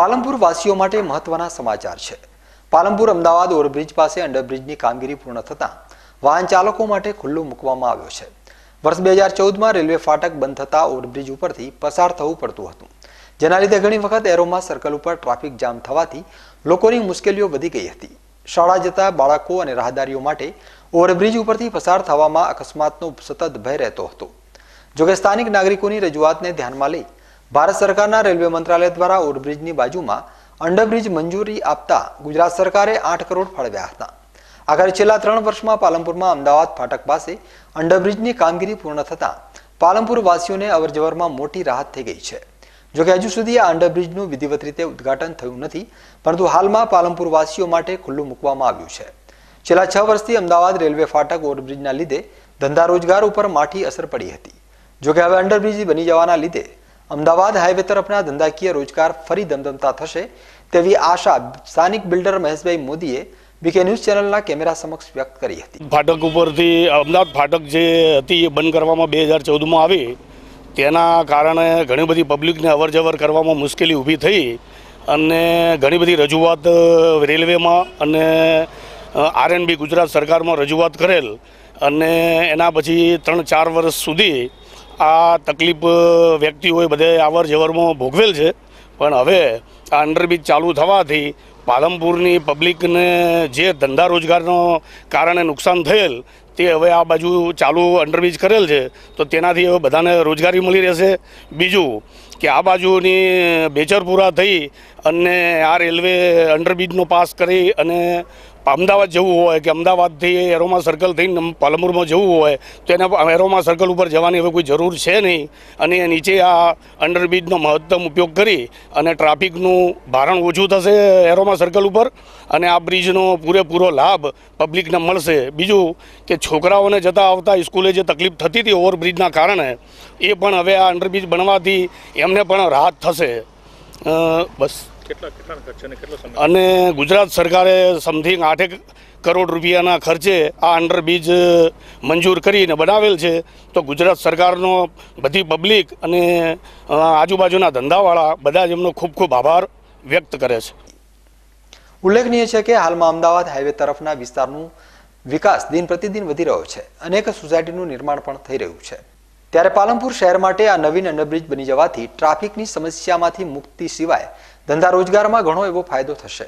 પાલમપુર વાસીઓ માટે મહત્વના સમાચાર છે પાલમપુર અમદાવાદ ઓવરબ્રિજ પાસે અંડરબ્રિજની કામગીરી પૂર્ણ થતાં વાહન ચાલકો માટે ખુલ્લું મૂકવામાં આવ્યો છે વર્ષ બે હજાર ચૌદમાં રેલવે ફાટક બંધ થતાં ઓવરબ્રિજ ઉપરથી પસાર થવું પડતું હતું જેના લીધે ઘણી વખત એરોમાં સર્કલ ઉપર ટ્રાફિક જામ થવાથી લોકોની મુશ્કેલીઓ વધી ગઈ હતી શાળા જતા બાળકો અને રાહદારીઓ માટે ઓવરબ્રિજ ઉપરથી પસાર થવામાં અકસ્માતનો સતત ભય રહેતો હતો જોકે સ્થાનિક નાગરિકોની રજૂઆતને ધ્યાનમાં લઈ ભારત સરકારના રેલવે મંત્રાલય દ્વારા ઓવરબ્રિજની બાજુમાં અંડરબ્રિજ મંજૂરી આપતા ગુજરાત સરકારે આઠ કરોડ ફાળવ્યા હતા આગળ છેલ્લા ત્રણ વર્ષમાં પાલનપુરમાં અમદાવાદ ફાટક પાસે અંડરબ્રિજની કામગીરી પૂર્ણ થતાં પાલનપુર વાસીઓને અવરજવરમાં મોટી રાહત થઈ ગઈ છે જોકે હજુ સુધી આ અંડરબ્રિજનું વિધિવત રીતે ઉદ્ઘાટન થયું નથી પરંતુ હાલમાં પાલનપુર વાસીઓ માટે ખુલ્લું મૂકવામાં આવ્યું છે છેલ્લા છ વર્ષથી અમદાવાદ રેલવે ફાટક ઓવરબ્રિજના લીધે ધંધા રોજગાર ઉપર માઠી અસર પડી હતી જોકે હવે અંડરબ્રિજ બની જવાના લીધે અમદાવાદ હાઈવે તરફના ધંધાકીય રોજગાર ફરી ધમધમતા થશે તેવી આશા સ્થાનિક બિલ્ડર મહેશભાઈ મોદીએ બીકે ન્યૂઝ ચેનલના કેમેરા સમક્ષ વ્યક્ત કરી હતી ફાટક ઉપરથી અમદાવાદ ફાટક જે હતી એ બંધ કરવામાં બે હજાર ચૌદમાં આવી તેના કારણે ઘણી બધી પબ્લિકને અવરજવર કરવામાં મુશ્કેલી ઊભી થઈ અને ઘણી બધી રજૂઆત રેલવેમાં અને આરએનબી ગુજરાત સરકારમાં રજૂઆત કરેલ અને એના પછી ત્રણ ચાર વર્ષ સુધી આ તકલીફ વ્યક્તિઓએ બધે આવર જવરમાં ભોગવેલ છે પણ હવે આ અંડરબ્રિજ ચાલુ થવાથી પાલમપુરની પબ્લિકને જે ધંધા રોજગારનો કારણે નુકસાન થયેલ તે હવે આ બાજુ ચાલુ અંડરબ્રિજ કરેલ છે તો તેનાથી હવે બધાને રોજગારી મળી રહેશે બીજું કે આ બાજુની બેચરપુરા થઈ અને આ રેલવે અંડરબ્રિજનો પાસ કરી અને અમદાવાદ જવું હોય કે અમદાવાદથી એરોમા સર્કલ થઈને પાલમપુરમાં જવું હોય તો એના એરોમા સર્કલ ઉપર જવાની હવે કોઈ જરૂર છે નહીં અને નીચે આ અંડરબ્રિજનો મહત્તમ ઉપયોગ કરી અને ટ્રાફિકનું ભારણ ઓછું થશે એરોમા સર્કલ ઉપર અને આ બ્રિજનો પૂરેપૂરો લાભ પબ્લિકને મળશે બીજું કે છ છોકરાઓને જતા આવતા સ્કૂલે જે તકલીફ થતી હતી ઓવરબ્રિજના કારણે એ પણ હવે આ અંડરબ્રિજ બનવાથી એમને પણ રાહત થશે બસ અને ગુજરાત સરકારે સમથિંગ આઠેક કરોડ રૂપિયાના ખર્ચે આ અંડરબ્રિજ મંજૂર કરીને બનાવેલ છે તો ગુજરાત સરકારનો બધી પબ્લિક અને આજુબાજુના ધંધાવાળા બધા જ એમનો ખૂબ ખૂબ આભાર વ્યક્ત કરે છે ઉલ્લેખનીય છે કે હાલમાં અમદાવાદ હાઈવે તરફના વિસ્તારનું વિકાસ દિન પ્રતિદિન વધી રહ્યો છે અનેક સોસાયટીનું નિર્માણ પણ થઈ રહ્યું છે ત્યારે પાલનપુર શહેર માટે આ નવીન અંડરબ્રિજ બની જવાથી ટ્રાફિકની સમસ્યામાંથી મુક્તિ સિવાય ધંધા રોજગારમાં ઘણો એવો ફાયદો થશે